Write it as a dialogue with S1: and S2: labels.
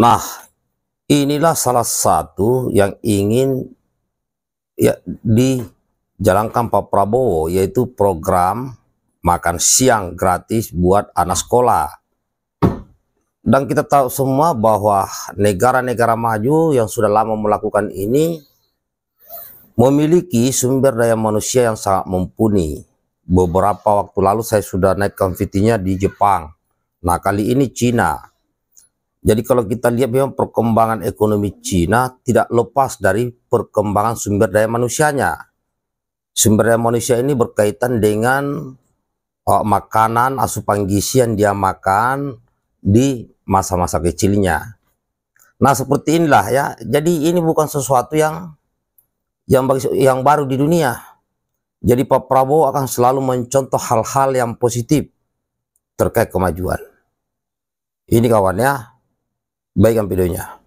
S1: Nah, inilah salah satu yang ingin ya, dijalankan Pak Prabowo, yaitu program makan siang gratis buat anak sekolah. Dan kita tahu semua bahwa negara-negara maju yang sudah lama melakukan ini memiliki sumber daya manusia yang sangat mumpuni. Beberapa waktu lalu saya sudah naik konfitinya di Jepang. Nah kali ini Cina. Jadi kalau kita lihat memang perkembangan ekonomi Cina tidak lepas dari perkembangan sumber daya manusianya. Sumber daya manusia ini berkaitan dengan oh, makanan, asupan gizi yang dia makan di masa-masa kecilnya. Nah seperti inilah ya. Jadi ini bukan sesuatu yang yang, bagi, yang baru di dunia. Jadi Pak Prabowo akan selalu mencontoh hal-hal yang positif terkait kemajuan. Ini kawan ya,
S2: baikkan videonya